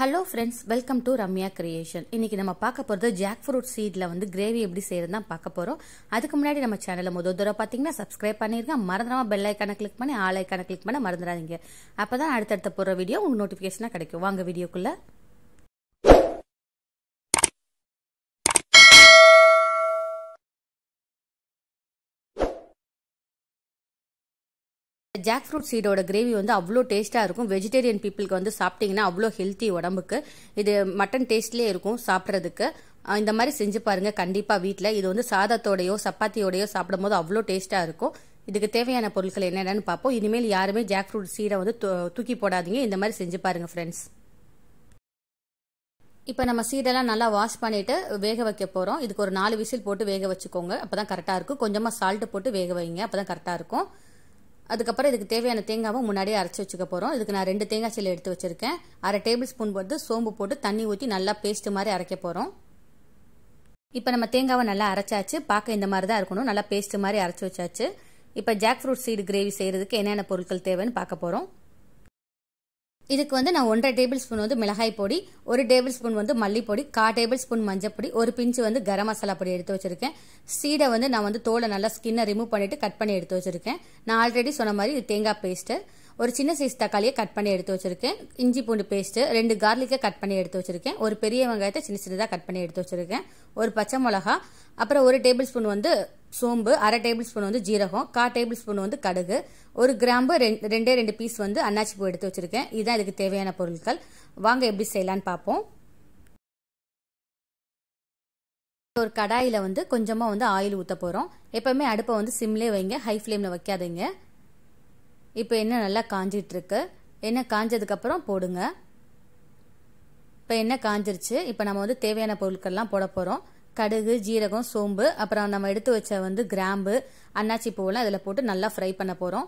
hello friends welcome to Ramya creation இன்னைக்கு நம்ம பார்க்க போகிறது ஜாக் ஃப்ரூட் சீடில் வந்து கிரேவி எப்படி செய்கிறது தான் பார்க்க போகிறோம் அதுக்கு முன்னாடி நம்ம சேனலில் முதல் தடவை பார்த்தீங்கன்னா சப்ஸ்கிரைப் பண்ணியிருக்கேன் மறந்துடாமல் பெல் ஐக்கானை கிளிக் பண்ணி ஆல் ஐக்கானை கிளிக் பண்ண மறந்துடாதீங்க அப்போ தான் அடுத்தடுத்த போகிற வீடியோ உங்களுக்கு நோட்டிஃபிகேஷனாக கிடைக்கும் வாங்க வீடியோக்குள்ளே ஜாக் ஃப்ரூட் சீடோட கிரேவி வந்து அவ்வளோ டேஸ்ட்டாக இருக்கும் வெஜிடேரியன் பீப்புளுக்கு வந்து சாப்பிட்டிங்கன்னா அவ்வளோ ஹெல்த்தி உடம்புக்கு இது மட்டன் டேஸ்ட்லேயே இருக்கும் சாப்பிட்றதுக்கு இந்த மாதிரி செஞ்சு பாருங்கள் கண்டிப்பாக வீட்டில் இது வந்து சாதத்தோடையோ சப்பாத்தியோடையோ சாப்பிடும் போது அவ்வளோ டேஸ்ட்டாக இருக்கும் இதுக்கு தேவையான பொருட்கள் என்னென்னு பார்ப்போம் இனிமேல் யாருமே ஜாக் ஃப்ரூட் சீடை வந்து தூக்கி போடாதீங்க இந்த மாதிரி செஞ்சு பாருங்கள் ஃப்ரெண்ட்ஸ் இப்போ நம்ம சீடெல்லாம் நல்லா வாஷ் பண்ணிவிட்டு வேக வைக்க போகிறோம் இதுக்கு ஒரு நாலு விசில் போட்டு வேக வச்சுக்கோங்க அப்போ தான் கரெக்டாக இருக்கும் கொஞ்சமாக சால்ட்டு போட்டு வேக வைங்க அப்போ தான் கரெக்டாக இருக்கும் அதுக்கப்புறம் இதுக்கு தேவையான தேங்காவை முன்னாடியே அரைச்சி வச்சுக்க போகிறோம் இதுக்கு நான் ரெண்டு தேங்காய் சில்லி எடுத்து வச்சுருக்கேன் அரை டேபிள் ஸ்பூன் போட்டு சோம்பு போட்டு தண்ணி ஊற்றி நல்லா பேஸ்ட்டு மாதிரி அரைக்க போகிறோம் இப்போ நம்ம தேங்காவை நல்லா அரைச்சாச்சு பார்க்க இந்த மாதிரி தான் இருக்கணும் நல்லா பேஸ்ட்டு மாதிரி அரைச்சி வச்சாச்சு இப்போ ஜாக் ஃப்ரூட் சீடு கிரேவி செய்கிறதுக்கு என்னென்ன பொருட்கள் தேவைன்னு பார்க்க போகிறோம் இதுக்கு வந்து நான் ஒன்றரை டேபிள் ஸ்பூன் வந்து மிளகாய் பொடி ஒரு டேபிள் ஸ்பூன் வந்து மல்லிப்பொடி கா டேபிள் ஸ்பூன் மஞ்சப்பொடி ஒரு பிஞ்சு வந்து கரம் மசாலா பொடி எடுத்து வச்சிருக்கேன் சீடை வந்து நான் வந்து தோலை நல்லா ஸ்கின்னை ரிமூவ் பண்ணிட்டு கட் பண்ணி எடுத்து வச்சிருக்கேன் நான் ஆல்ரெடி சொன்ன மாதிரி இது தேங்காய் பேஸ்ட்டு ஒரு சின்ன சைஸ் தக்காளியை கட் பண்ணி எடுத்து வச்சிருக்கேன் இஞ்சி பூண்டு பேஸ்ட்டு ரெண்டு கார்லிக்கை கட் பண்ணி எடுத்து வச்சிருக்கேன் ஒரு பெரிய வெங்காயத்தை சின்ன சின்னதாக கட் பண்ணி எடுத்து வச்சிருக்கேன் ஒரு பச்சை மிளகா அப்புறம் ஒரு டேபிள் ஸ்பூன் வந்து சோம்பு அரை டேபிள் ஸ்பூன் வந்து ஜீரகம் கா டேபிள் ஸ்பூன் வந்து கடுகு ஒரு கிராம்பு ரெண்டு ரெண்டே ரெண்டு பீஸ் வந்து அன்னாச்சி பூ எடுத்து வச்சுருக்கேன் இதுதான் இதுக்கு தேவையான பொருட்கள் வாங்க எப்படி செய்யலான்னு பார்ப்போம் ஒரு கடாயில் வந்து கொஞ்சமாக வந்து ஆயில் ஊற்ற போகிறோம் எப்போவுமே அடுப்பை வந்து சிம்லேயே வைங்க ஹை ஃப்ளேமில் வைக்காதீங்க இப்போ எண்ணெய் நல்லா காஞ்சிட்ருக்கு எண்ணெய் காஞ்சதுக்கப்புறம் போடுங்க இப்போ எண்ணெய் காஞ்சிருச்சு இப்போ நம்ம வந்து தேவையான பொருட்கள்லாம் போட போகிறோம் கடுகு ஜீரகம் சோம்பு அப்புறம் நம்ம எடுத்து வச்ச வந்து கிராம்பு அன்னாச்சி பூவெல்லாம் இதில் போட்டு நல்லா ஃப்ரை பண்ண போகிறோம்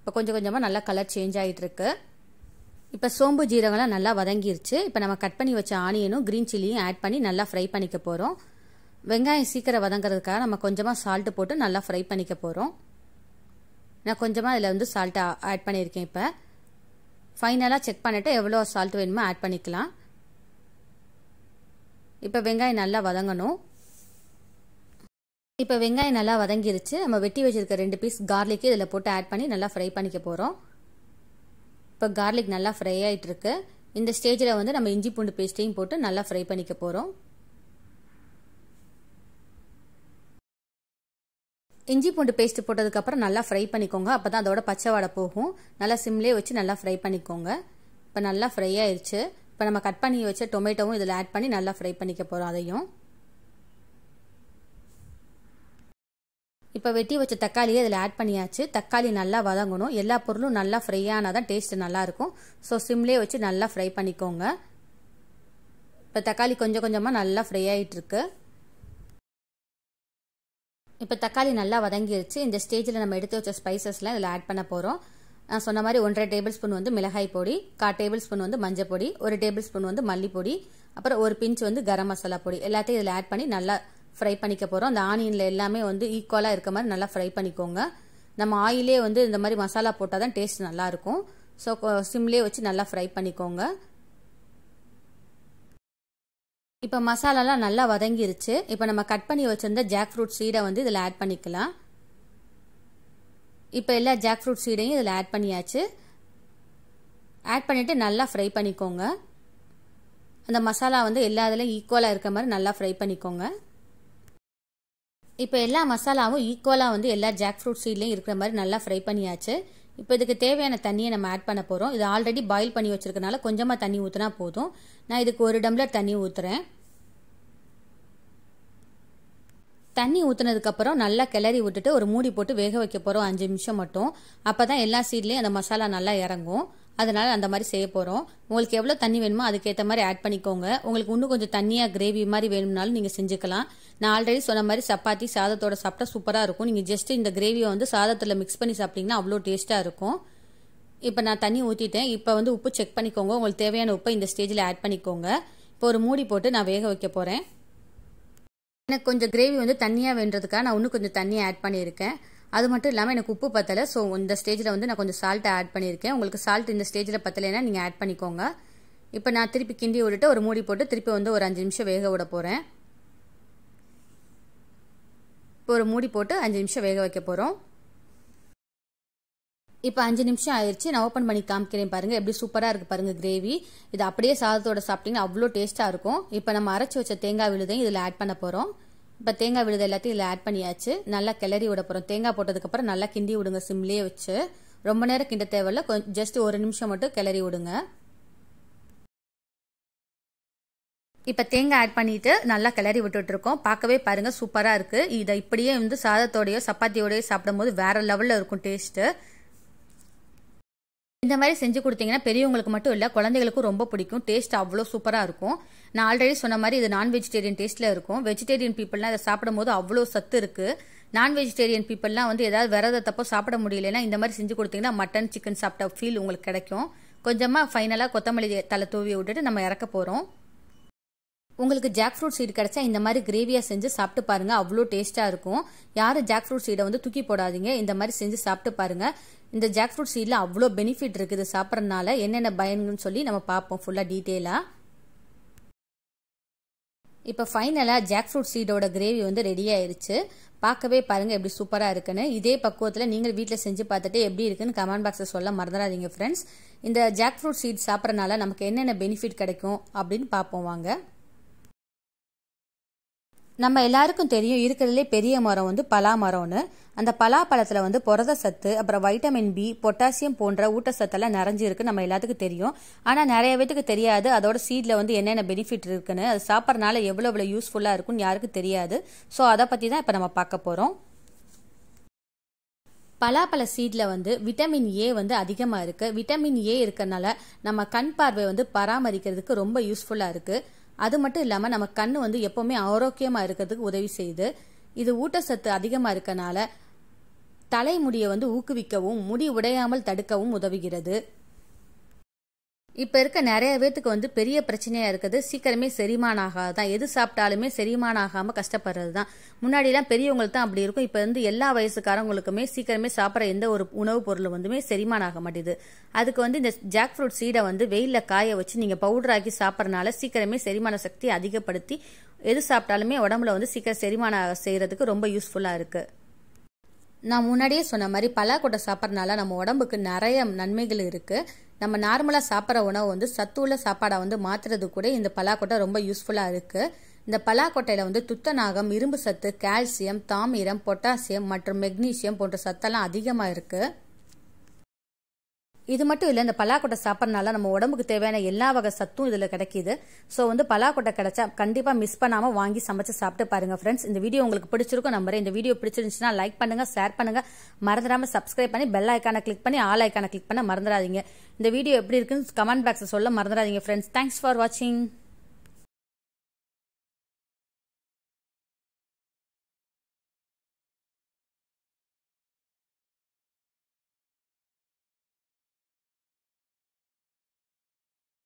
இப்போ கொஞ்சம் கொஞ்சமாக நல்லா கலர் சேஞ்ச் ஆகிட்டு இருக்கு இப்போ சோம்பு ஜீரகம்லாம் நல்லா வதங்கிருச்சு இப்போ நம்ம கட் பண்ணி வச்ச ஆனியனும் க்ரீன் சில்லியும் ஆட் பண்ணி நல்லா ஃப்ரை பண்ணிக்க போகிறோம் வெங்காயம் சீக்கிரம் வதங்குறதுக்காக நம்ம கொஞ்சமாக சால்ட்டு போட்டு நல்லா ஃப்ரை பண்ணிக்க போகிறோம் நான் கொஞ்சமாக இதில் வந்து சால்ட்டை ஆட் பண்ணியிருக்கேன் இப்போ ஃபைனலாக செக் பண்ணிவிட்டு எவ்வளோ சால்ட் வேணுமோ ஆட் பண்ணிக்கலாம் இப்போ வெங்காயம் நல்லா வதங்கணும் இப்போ வெங்காயம் நல்லா வதங்கிருச்சு நம்ம வெட்டி வச்சிருக்க ரெண்டு பீஸ் கார்லிக்கு இதில் போட்டு ஆட் பண்ணி நல்லா ஃப்ரை பண்ணிக்க போகிறோம் இப்போ கார்லிக் நல்லா ஃப்ரை ஆகிட்டுருக்கு இந்த ஸ்டேஜில் வந்து நம்ம இஞ்சி பூண்டு பேஸ்ட்டையும் போட்டு நல்லா ஃப்ரை பண்ணிக்க போகிறோம் இஞ்சி பூண்டு பேஸ்ட் போட்டதுக்கப்புறம் நல்லா ஃப்ரை பண்ணிக்கோங்க அப்போ தான் அதோட பச்சை வடை போகும் நல்லா சிம்லேயே வச்சு நல்லா ஃப்ரை பண்ணிக்கோங்க இப்போ நல்லா ஃப்ரை ஆயிடுச்சு இப்போ நம்ம கட் பண்ணி வச்ச டொமேட்டோவும் இதில் ஆட் பண்ணி நல்லா ஃப்ரை பண்ணிக்க போகிறோம் அதையும் இப்போ வெட்டி வச்ச தக்காளியை இதில் ஆட் பண்ணியாச்சு தக்காளி நல்லா வதங்கணும் எல்லா பொருளும் நல்லா ஃப்ரை ஆனால் தான் டேஸ்ட் நல்லாயிருக்கும் ஸோ சிம்லேயே வச்சு நல்லா ஃப்ரை பண்ணிக்கோங்க இப்போ தக்காளி கொஞ்சம் கொஞ்சமாக நல்லா ஃப்ரை ஆகிட்டுருக்கு இப்போ தக்காளி நல்லா வதங்கிருச்சு இந்த ஸ்டேஜில் நம்ம எடுத்து வச்ச ஸ்பைசஸ்லாம் இதில் ஆட் பண்ண போகிறோம் நான் சொன்ன மாதிரி ஒன்றரை டேபிள் ஸ்பூன் வந்து மிளகாய் பொடி கா டேபிள் ஸ்பூன் வந்து மஞ்சள் பொடி ஒரு டேபிள் ஸ்பூன் வந்து மல்லிப்பொடி அப்புறம் ஒரு பிஞ்ச் வந்து கரம் மசாலா பொடி எல்லாத்தையும் இதில் ஆட் பண்ணி நல்லா ஃப்ரை பண்ணிக்க போகிறோம் அந்த ஆனியனில் எல்லாமே வந்து ஈக்குவலாக இருக்க மாதிரி நல்லா ஃப்ரை பண்ணிக்கோங்க நம்ம ஆயிலே வந்து இந்த மாதிரி மசாலா போட்டால் தான் டேஸ்ட் நல்லாயிருக்கும் ஸோ சிம்லேயே வச்சு நல்லா ஃப்ரை பண்ணிக்கோங்க இப்போ மசாலாலாம் நல்லா வதங்கிருச்சு இப்போ நம்ம கட் பண்ணி வச்சுருந்த ஜாக் ஃப்ரூட் சீடை வந்து இதில் ஆட் பண்ணிக்கலாம் இப்போ எல்லா ஜாக் ஃப்ரூட் சீடையும் இதில் ஆட் பண்ணியாச்சு ஆட் பண்ணிவிட்டு நல்லா ஃப்ரை பண்ணிக்கோங்க அந்த மசாலா வந்து எல்லா இதில் ஈக்குவலாக இருக்க மாதிரி நல்லா ஃப்ரை பண்ணிக்கோங்க இப்போ எல்லா மசாலாவும் ஈக்குவலாக வந்து எல்லா ஜாக் ஃப்ரூட் சீட்லேயும் இருக்கிற மாதிரி நல்லா ஃப்ரை பண்ணியாச்சு இப்போ இதுக்கு தேவையான தண்ணியை நம்ம ஆட் பண்ண போகிறோம் இது ஆல்ரெடி பாயில் பண்ணி வச்சுருக்கனால கொஞ்சமாக தண்ணி ஊற்றினா போதும் நான் இதுக்கு ஒரு டம்ளர் தண்ணி ஊற்றுறேன் தண்ணி ஊற்றுனதுக்கப்புறம் நல்லா கிளறி விட்டுட்டு ஒரு மூடி போட்டு வேக வைக்க போகிறோம் அஞ்சு நிமிஷம் மட்டும் அப்போ தான் எல்லா சீட்லேயும் அந்த மசாலா நல்லா இறங்கும் அதனால் அந்த மாதிரி செய்ய போகிறோம் உங்களுக்கு எவ்வளோ தண்ணி வேணுமோ அதுக்கேற்ற மாதிரி ஆட் பண்ணிக்கோங்க உங்களுக்கு இன்னும் கொஞ்சம் தண்ணியாக கிரேவி மாதிரி வேணும்னாலும் நீங்கள் செஞ்சுக்கலாம் நான் ஆல்ரெடி சொன்ன மாதிரி சப்பாத்தி சாதத்தோட சாப்பிட்டா சூப்பராக இருக்கும் நீங்கள் ஜஸ்ட் இந்த கிரேவியை வந்து சாதத்தில் மிக்ஸ் பண்ணி சாப்பிட்டீங்கன்னா அவ்வளோ டேஸ்ட்டாக இருக்கும் இப்போ நான் தண்ணி ஊற்றிட்டேன் இப்போ வந்து உப்பு செக் பண்ணிக்கோங்க உங்களுக்கு தேவையான உப்பை இந்த ஸ்டேஜில் ஆட் பண்ணிக்கோங்க இப்போ ஒரு மூடி போட்டு நான் வேக வைக்க போகிறேன் எனக்கு கொஞ்சம் கிரேவி வந்து தண்ணியாக வேண்டதுக்காக நான் இன்னும் கொஞ்சம் தண்ணியை ஆட் பண்ணியிருக்கேன் அது மட்டும் இல்லாமல் எனக்கு உப்பு பத்தலை ஸோ இந்த ஸ்டேஜில் வந்து நான் கொஞ்சம் சால்ட்டை ஆட் பண்ணியிருக்கேன் உங்களுக்கு சால்ட் இந்த ஸ்டேஜில் பத்தலைன்னா நீங்கள் ஆட் பண்ணிக்கோங்க இப்போ நான் திருப்பி கிண்டி விட்டுட்டு ஒரு மூடி போட்டு திருப்பி வந்து ஒரு அஞ்சு நிமிஷம் வேக விட போகிறேன் இப்போ ஒரு மூடி போட்டு அஞ்சு நிமிஷம் வேக வைக்க போகிறோம் இப்போ அஞ்சு நிமிஷம் ஆயிடுச்சு நான் ஓப்பன் பண்ணி காமிக்கிறேன் பாருங்கள் எப்படி சூப்பராக இருக்குது பாருங்கள் கிரேவி இது அப்படியே சாதத்தோட சாப்பிட்டிங்கன்னா அவ்வளோ டேஸ்ட்டாக இருக்கும் இப்போ நம்ம அரைச்சி வச்ச தேங்காய் விழுதையும் இதில் ஆட் பண்ண போகிறோம் இப்போ தேங்காய் விழுதை எல்லாத்தையும் இதில் ஆட் பண்ணியாச்சு நல்லா கிளறி விட போகிறோம் தேங்காய் போட்டதுக்கப்புறம் நல்லா கிண்டி விடுங்க சிம்லேயே வச்சு ரொம்ப நேரம் கிண்ட தேவையில்ல கொஞ்சம் ஜஸ்ட் ஒரு நிமிஷம் மட்டும் கிளறி விடுங்க இப்போ தேங்காய் ஆட் பண்ணிட்டு நல்லா கிளறி விட்டுட்டு இருக்கோம் பார்க்கவே பாருங்க சூப்பராக இருக்குது இதை இப்படியே வந்து சாதத்தோடையோ சப்பாத்தியோடையோ சாப்பிடும்போது வேற லெவலில் இருக்கும் டேஸ்ட்டு இந்த மாதிரி செஞ்சு கொடுத்தீங்கன்னா பெரியவங்களுக்கு மட்டும் இல்லை குழந்தைகளுக்கும் ரொம்ப பிடிக்கும் டேஸ்ட் அவ்வளோ சூப்பராக இருக்கும் நான் ஆல்ரெடி சொன்ன மாதிரி இது நான் வெஜிடேரியன் டேஸ்ட்டில் இருக்கும் வெஜிடேரியன் பீப்புள்லாம் இதை சாப்பிடும் போது அவ்வளோ சத்து இருக்கு நான் வெஜிடேரியன் பீப்புள்லாம் வந்து ஏதாவது விரதத்தப்போ சாப்பிட முடியலன்னா இந்த மாதிரி செஞ்சு கொடுத்தீங்கன்னா மட்டன் சிக்கன் சாப்பிட்ட ஃபீல் உங்களுக்கு கிடைக்கும் கொஞ்சமாக ஃபைனலாக கொத்தமல்லி தலை தூவி விட்டுட்டு நம்ம இறக்க போகிறோம் உங்களுக்கு ஜாக் ஃப்ரூட் சீடு கிடைச்சா இந்த மாதிரி கிரேவியாக செஞ்சு சாப்பிட்டு பாருங்க அவ்வளோ டேஸ்ட்டாக இருக்கும் யாரும் ஜாக் ஃப்ரூட் சீடை வந்து தூக்கி போடாதீங்க இந்த மாதிரி செஞ்சு சாப்பிட்டு பாருங்க இந்த ஜாக் ஃப்ரூட் சீட்ல அவ்வளோ பெனிஃபிட் இருக்குது சாப்பிட்றதுனால என்னென்ன பயன்கள்னு சொல்லி நம்ம பார்ப்போம் ஃபுல்லாக டீட்டெயிலாக இப்போ ஃபைனலாக ஜாக் ஃப்ரூட் சீடோட கிரேவி வந்து ரெடி ஆயிருச்சு பார்க்கவே பாருங்கள் எப்படி சூப்பராக இருக்குன்னு இதே பக்குவத்தில் நீங்கள் வீட்டில் செஞ்சு பார்த்துட்டு எப்படி இருக்குன்னு கமெண்ட் பாக்ஸில் சொல்ல மறந்துடாதீங்க ஃப்ரெண்ட்ஸ் இந்த ஜாக் ஃப்ரூட் சீட் சாப்பிட்றனால நமக்கு என்னென்ன பெனிஃபிட் கிடைக்கும் அப்படின்னு பார்ப்போம் வாங்க நம்ம எல்லாருக்கும் தெரியும் இருக்கிறதுலே பெரிய மரம் வந்து பலா மரம்னு அந்த பலாப்பழத்தில் வந்து புரத சத்து அப்புறம் வைட்டமின் பி பொட்டாசியம் போன்ற ஊட்டச்சத்தெல்லாம் நிறைஞ்சிருக்கு நம்ம எல்லாத்துக்கும் தெரியும் ஆனால் நிறைய பேத்துக்கு தெரியாது அதோட சீடில் வந்து என்னென்ன பெனிஃபிட் இருக்குன்னு அது சாப்பிட்றனால எவ்வளோ எவ்வளோ யூஸ்ஃபுல்லாக இருக்கும்னு யாருக்கும் தெரியாது ஸோ அதை பற்றி தான் இப்போ நம்ம பார்க்க போகிறோம் பலாப்பழ சீட்ல வந்து விட்டமின் ஏ வந்து அதிகமாக இருக்குது விட்டமின் ஏ இருக்கறனால நம்ம கண் பார்வை வந்து பராமரிக்கிறதுக்கு ரொம்ப யூஸ்ஃபுல்லாக இருக்குது அது மட்டும் இல்லாமல் நம்ம கண் வந்து எப்போவுமே ஆரோக்கியமாக இருக்கிறதுக்கு உதவி செய்யுது இது ஊட்டச்சத்து அதிகமாக இருக்கனால தலைமுடியை வந்து ஊக்குவிக்கவும் முடி உடையாமல் தடுக்கவும் உதவுகிறது இப்போ இருக்க நிறைய பேத்துக்கு வந்து பெரிய பிரச்சனையாக இருக்குது சீக்கிரமே செரிமானம் ஆகாது தான் எது சாப்பிட்டாலுமே செரிமானம் ஆகாமல் கஷ்டப்படுறது தான் முன்னாடிலாம் பெரியவங்களுக்கு தான் அப்படி இருக்கும் இப்போ வந்து எல்லா வயசுக்காரவங்களுக்குமே சீக்கிரமே சாப்பிட்ற எந்த ஒரு உணவுப் பொருள் வந்துமே செரிமானம் ஆக மாட்டேது அதுக்கு வந்து இந்த ஜாக் ஃப்ரூட் சீடை வந்து வெயிலில் காய வச்சு நீங்கள் பவுடராக்கி சாப்பிட்றனால சீக்கிரமே செரிமான சக்தி அதிகப்படுத்தி எது சாப்பிட்டாலுமே உடம்புல வந்து சீக்கிரம் செரிமானம் செய்கிறதுக்கு ரொம்ப யூஸ்ஃபுல்லாக இருக்குது நான் முன்னாடியே சொன்ன மாதிரி பலாக்கொட்டை சாப்பிட்றதுனால நம்ம உடம்புக்கு நிறைய நன்மைகள் இருக்குது நம்ம நார்மலாக சாப்பிட்ற உணவு வந்து சத்து உள்ள சாப்பாடாக வந்து மாற்றுறது கூட இந்த பலாக்கொட்டை ரொம்ப யூஸ்ஃபுல்லாக இருக்குது இந்த பலாக்கொட்டையில் வந்து துத்தநாகம் இரும்பு சத்து கால்சியம் தாமிரம் பொட்டாசியம் மற்றும் மெக்னீசியம் போன்ற சத்தெல்லாம் அதிகமாக இருக்குது இது மட்டும் இல்லை இந்த பலாக்கொட்டை சாப்பிட்றனால நம்ம உடம்புக்கு தேவையான எல்லா வகை சத்தும் இதில் கிடைக்கிது ஸோ வந்து பலாக்கொட்டை கிடைச்சா கண்டிப்பாக மிஸ் பண்ணாமல் வாங்கி சமைச்சு சாப்பிட்டு பாருங்கள் ஃப்ரெண்ட்ஸ் இந்த வீடியோ உங்களுக்கு பிடிச்சிருக்கும் நம்பர் இந்த வீடியோ பிடிச்சிருந்துச்சுன்னா லைக் பண்ணுங்கள் ஷேர் பண்ணுங்கள் மறந்துடாமல் சப்ஸ்கிரைப் பண்ணி பெல் ஐக்கானை கிளிக் பண்ணி ஆல் ஐக்கானை கிளிக் பண்ண மறந்துடாதீங்க இந்த வீடியோ எப்படி இருக்குன்னு கமெண்ட் பாக்ஸை சொல்ல மறந்துடாதீங்க ஃப்ரெண்ட்ஸ் தேங்க்ஸ் ஃபார் வாட்சிங்